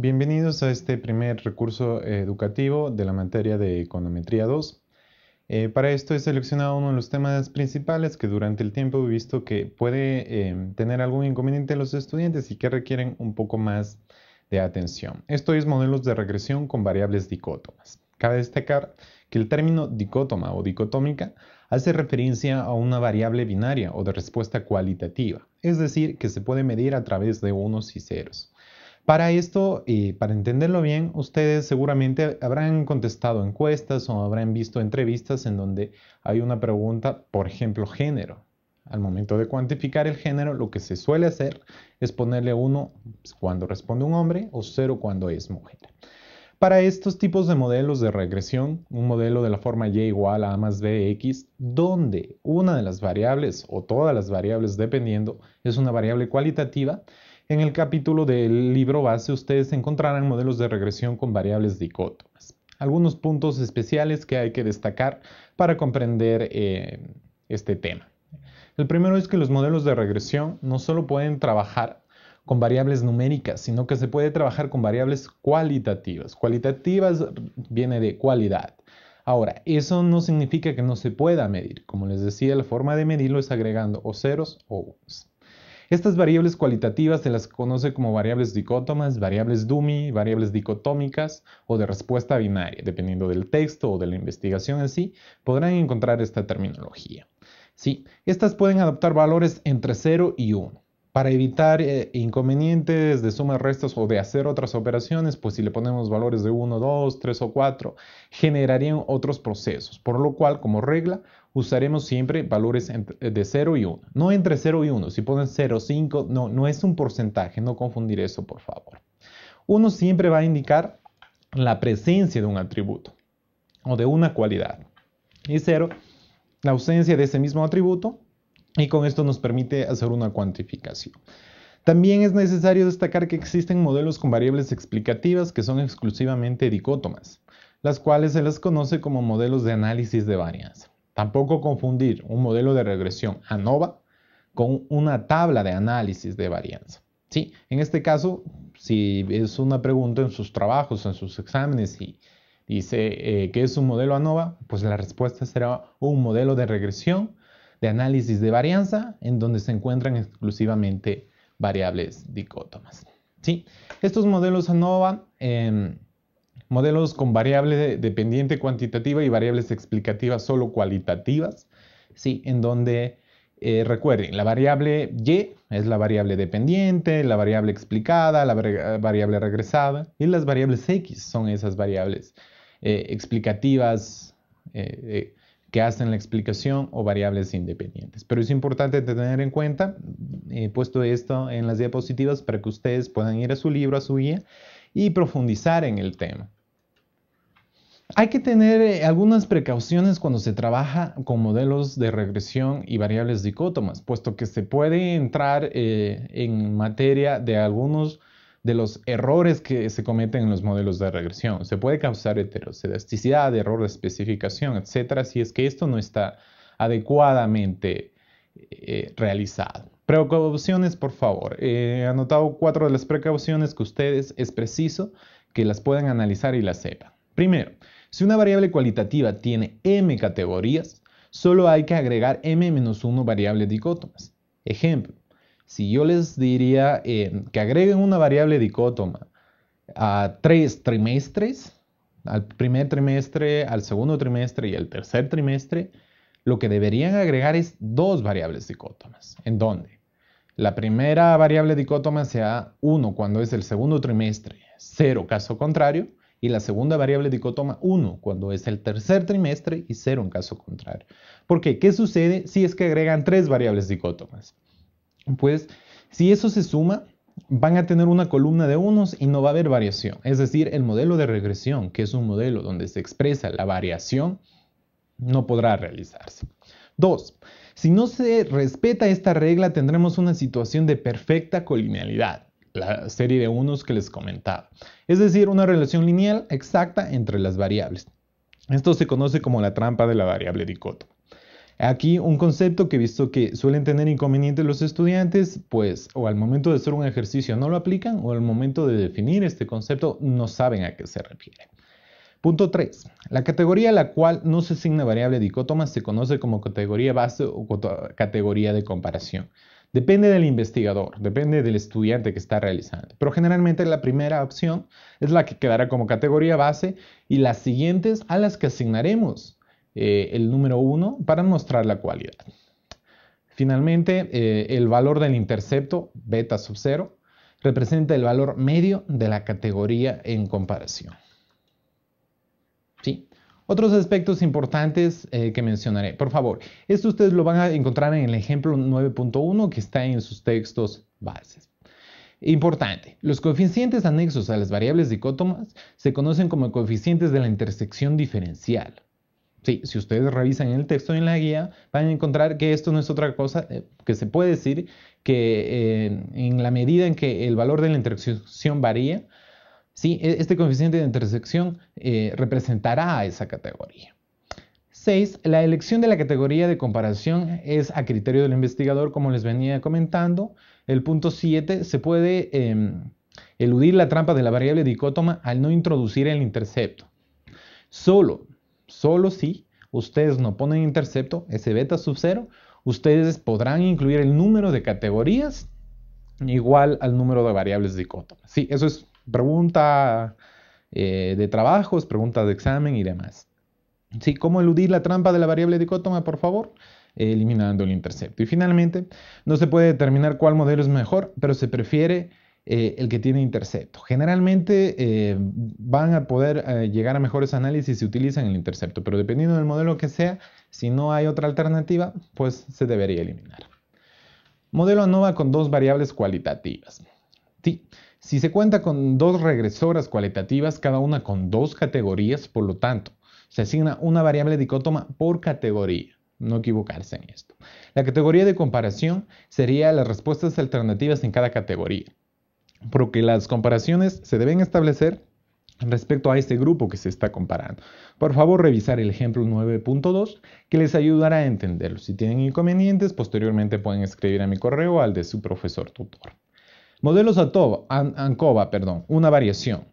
Bienvenidos a este primer recurso eh, educativo de la materia de Econometría 2. Eh, para esto he seleccionado uno de los temas principales que durante el tiempo he visto que puede em, tener algún inconveniente en los estudiantes y que requieren un poco más de atención. Esto es modelos de regresión con variables dicótomas. Cabe destacar que el término dicótoma o dicotómica hace referencia a una variable binaria o de respuesta cualitativa, es decir, que se puede medir a través de unos y ceros. Para esto, y para entenderlo bien, ustedes seguramente habrán contestado encuestas o habrán visto entrevistas en donde hay una pregunta, por ejemplo, género. Al momento de cuantificar el género, lo que se suele hacer es ponerle 1 pues, cuando responde un hombre o 0 cuando es mujer. Para estos tipos de modelos de regresión, un modelo de la forma y igual a, a más bx, donde una de las variables o todas las variables dependiendo es una variable cualitativa, en el capítulo del libro base ustedes encontrarán modelos de regresión con variables dicótomas. Algunos puntos especiales que hay que destacar para comprender eh, este tema. El primero es que los modelos de regresión no solo pueden trabajar con variables numéricas, sino que se puede trabajar con variables cualitativas. Cualitativas viene de cualidad. Ahora, eso no significa que no se pueda medir. Como les decía, la forma de medirlo es agregando o ceros o unos. Estas variables cualitativas se las conoce como variables dicótomas, variables dummy, variables dicotómicas o de respuesta binaria, dependiendo del texto o de la investigación en sí, podrán encontrar esta terminología. Sí, estas pueden adoptar valores entre 0 y 1. Para evitar eh, inconvenientes de sumas, restos o de hacer otras operaciones, pues si le ponemos valores de 1, 2, 3 o 4, generarían otros procesos. Por lo cual, como regla, usaremos siempre valores eh, de 0 y 1. No entre 0 y 1. Si ponen 0, 5, no, no es un porcentaje. No confundir eso, por favor. Uno siempre va a indicar la presencia de un atributo o de una cualidad. Y 0, la ausencia de ese mismo atributo y con esto nos permite hacer una cuantificación. También es necesario destacar que existen modelos con variables explicativas que son exclusivamente dicótomas, las cuales se las conoce como modelos de análisis de varianza. Tampoco confundir un modelo de regresión ANOVA con una tabla de análisis de varianza. Sí, en este caso, si es una pregunta en sus trabajos, en sus exámenes y dice eh, que es un modelo ANOVA, pues la respuesta será un modelo de regresión de análisis de varianza en donde se encuentran exclusivamente variables dicótomas. ¿Sí? Estos modelos ANOVA, em, modelos con variable dependiente cuantitativa y variables explicativas solo cualitativas, ¿sí? en donde eh, recuerden, la variable y es la variable dependiente, la variable explicada, la variable regresada y las variables x son esas variables eh, explicativas eh, que hacen la explicación o variables independientes. Pero es importante tener en cuenta, he eh, puesto esto en las diapositivas para que ustedes puedan ir a su libro, a su guía y profundizar en el tema. Hay que tener eh, algunas precauciones cuando se trabaja con modelos de regresión y variables dicótomas, puesto que se puede entrar eh, en materia de algunos de los errores que se cometen en los modelos de regresión. Se puede causar heterocedasticidad error de especificación, etcétera, si es que esto no está adecuadamente eh, realizado. Precauciones, por favor. he anotado cuatro de las precauciones que ustedes es preciso que las puedan analizar y las sepan. Primero, si una variable cualitativa tiene m categorías, solo hay que agregar m-1 variables dicótomas. Ejemplo, si yo les diría eh, que agreguen una variable dicótoma a tres trimestres, al primer trimestre, al segundo trimestre y al tercer trimestre, lo que deberían agregar es dos variables dicótomas. ¿En dónde? La primera variable dicótoma sea 1 cuando es el segundo trimestre, 0 caso contrario, y la segunda variable dicótoma 1 cuando es el tercer trimestre y 0 en caso contrario. ¿Por qué? ¿Qué sucede si es que agregan tres variables dicótomas? pues si eso se suma, van a tener una columna de unos y no va a haber variación. Es decir, el modelo de regresión, que es un modelo donde se expresa la variación, no podrá realizarse. Dos, Si no se respeta esta regla, tendremos una situación de perfecta colinealidad, la serie de unos que les comentaba. Es decir, una relación lineal exacta entre las variables. Esto se conoce como la trampa de la variable dicoto. Aquí un concepto que visto que suelen tener inconvenientes los estudiantes, pues o al momento de hacer un ejercicio no lo aplican o al momento de definir este concepto no saben a qué se refiere. Punto 3. La categoría a la cual no se asigna variable dicótoma se conoce como categoría base o categoría de comparación. Depende del investigador, depende del estudiante que está realizando. Pero generalmente la primera opción es la que quedará como categoría base y las siguientes a las que asignaremos eh, el número 1 para mostrar la cualidad. Finalmente, eh, el valor del intercepto, beta sub 0, representa el valor medio de la categoría en comparación. ¿Sí? Otros aspectos importantes eh, que mencionaré. Por favor, esto ustedes lo van a encontrar en el ejemplo 9.1 que está en sus textos bases. Importante, los coeficientes anexos a las variables dicótomas se conocen como coeficientes de la intersección diferencial si ustedes revisan el texto y en la guía, van a encontrar que esto no es otra cosa eh, que se puede decir que eh, en la medida en que el valor de la intersección varía, ¿sí? E, este coeficiente de intersección eh, representará a esa categoría. 6. La elección de la categoría de comparación es a criterio del investigador, como les venía comentando. El punto 7. Se puede em, eludir la trampa de la variable dicótoma al no introducir el intercepto. Solo Solo si ustedes no ponen intercepto ese beta sub 0, ustedes podrán incluir el número de categorías igual al número de variables dicótomas. Sí, eso es pregunta eh, de trabajos, pregunta de examen y demás. Sí, ¿cómo eludir la trampa de la variable dicótoma, por favor? Eh, eliminando el intercepto. Y finalmente, no se puede determinar cuál modelo es mejor, pero se prefiere eh, el que tiene intercepto. Generalmente eh, van a poder eh, llegar a mejores análisis si utilizan el intercepto, pero dependiendo del modelo que sea, si no hay otra alternativa, pues se debería eliminar. Modelo ANOVA con dos variables cualitativas. si se cuenta con dos regresoras cualitativas, cada una con dos categorías, por lo tanto, se asigna una variable dicótoma por categoría no equivocarse en esto. La categoría de comparación sería las respuestas alternativas en cada categoría porque las comparaciones se deben establecer respecto a este grupo que se está comparando. Por favor, revisar el ejemplo 9.2 que les ayudará a entenderlo. Si tienen inconvenientes, posteriormente pueden escribir a mi correo al de su profesor tutor. Modelos ANCOVA, ANCOVA perdón, una variación.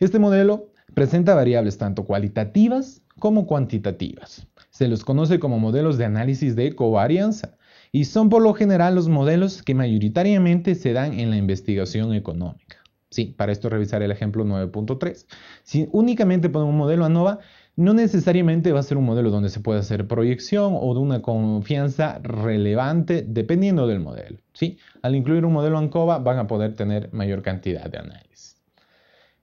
Este modelo presenta variables tanto cualitativas como cuantitativas. Se los conoce como modelos de análisis de covarianza y son por lo general los modelos que mayoritariamente se dan en la investigación económica. Sí, para esto revisar el ejemplo 9.3. Si únicamente ponemos un modelo ANOVA, no necesariamente va a ser un modelo donde se pueda hacer proyección o de una confianza relevante dependiendo del modelo. ¿sí? Al incluir un modelo ANCOVA van a poder tener mayor cantidad de análisis.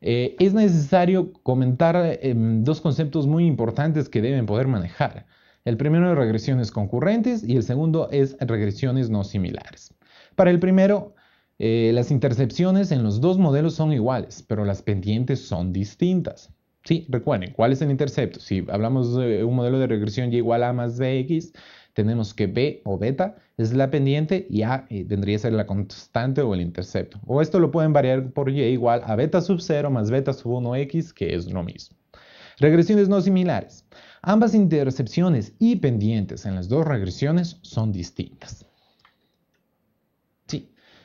Eh, es necesario comentar em, dos conceptos muy importantes que deben poder manejar. El primero es regresiones concurrentes y el segundo es regresiones no similares. Para el primero, eh, las intercepciones en los dos modelos son iguales, pero las pendientes son distintas. Sí, recuerden, ¿cuál es el intercepto? Si hablamos de un modelo de regresión y igual a más bx, tenemos que b o beta es la pendiente y a tendría eh, que ser la constante o el intercepto. O esto lo pueden variar por y igual a beta sub 0 más beta sub 1x, que es lo mismo. Regresiones no similares. Ambas intercepciones y pendientes en las dos regresiones son distintas.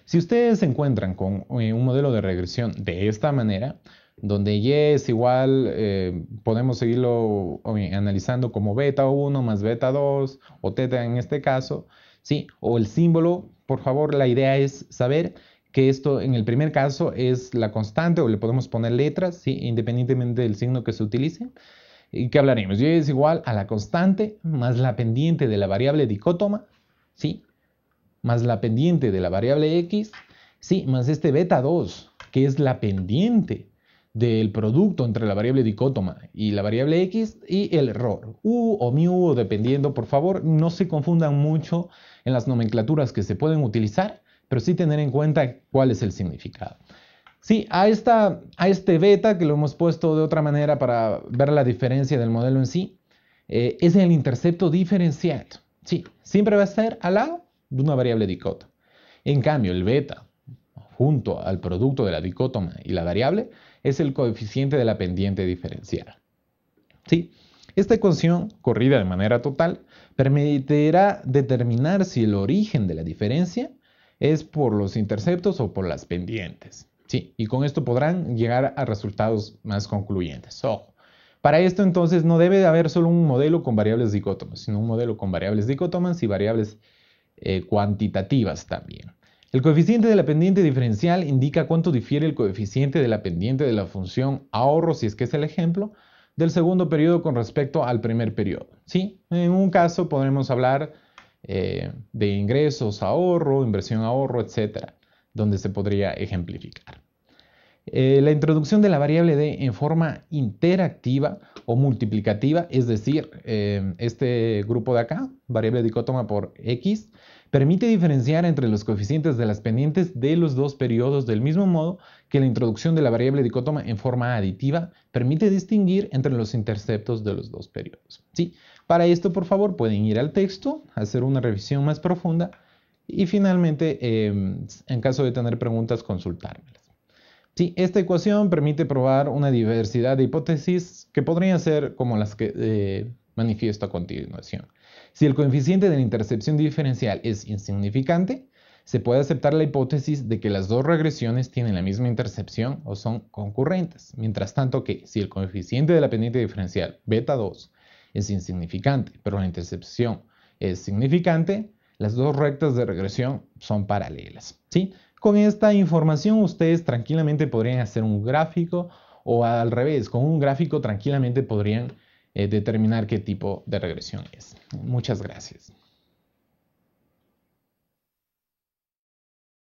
si ustedes se encuentran con eh, un modelo de regresión de esta manera, donde y es igual, eh, podemos seguirlo analizando como beta 1 más beta 2 o teta en este caso, sí, o el símbolo, por favor, la idea es saber que esto en el primer caso es la constante o le podemos poner letras, ¿sí? independientemente del signo que se utilice. ¿Y qué hablaremos? Y es igual a la constante más la pendiente de la variable dicótoma, ¿sí? más la pendiente de la variable x, ¿sí? más este beta 2, que es la pendiente del producto entre la variable dicótoma y la variable x y el error, u o mu, dependiendo, por favor, no se confundan mucho en las nomenclaturas que se pueden utilizar pero sí tener en cuenta cuál es el significado. Sí, a, esta, a este beta, que lo hemos puesto de otra manera para ver la diferencia del modelo en sí, eh, es el intercepto diferenciado. Sí, siempre va a estar al lado de una variable dicota. En cambio, el beta, junto al producto de la dicótoma y la variable, es el coeficiente de la pendiente diferencial. Sí, esta ecuación, corrida de manera total, permitirá determinar si el origen de la diferencia es por los interceptos o por las pendientes. Sí, y con esto podrán llegar a resultados más concluyentes. Ojo. Para esto entonces no debe de haber solo un modelo con variables dicótomas, sino un modelo con variables dicótomas y variables eh, cuantitativas también. El coeficiente de la pendiente diferencial indica cuánto difiere el coeficiente de la pendiente de la función ahorro, si es que es el ejemplo, del segundo periodo con respecto al primer periodo. ¿sí? En un caso podremos hablar eh, de ingresos, ahorro, inversión, ahorro, etcétera, donde se podría ejemplificar. Eh, la introducción de la variable D en forma interactiva o multiplicativa, es decir, eh, este grupo de acá, variable dicótoma por X, Permite diferenciar entre los coeficientes de las pendientes de los dos periodos del mismo modo que la introducción de la variable dicotoma en forma aditiva permite distinguir entre los interceptos de los dos periodos. ¿Sí? Para esto, por favor, pueden ir al texto, hacer una revisión más profunda y finalmente, em, en caso de tener preguntas, consultármelas. Sí, esta ecuación permite probar una diversidad de hipótesis que podrían ser como las que... Eh, manifiesto a continuación. Si el coeficiente de la intercepción diferencial es insignificante, se puede aceptar la hipótesis de que las dos regresiones tienen la misma intercepción o son concurrentes, mientras tanto que si el coeficiente de la pendiente diferencial beta 2 es insignificante, pero la intercepción es significante, las dos rectas de regresión son paralelas. Con esta información ustedes tranquilamente podrían hacer un gráfico o al revés, con un gráfico tranquilamente podrían eh, determinar qué tipo de regresión es. Muchas gracias.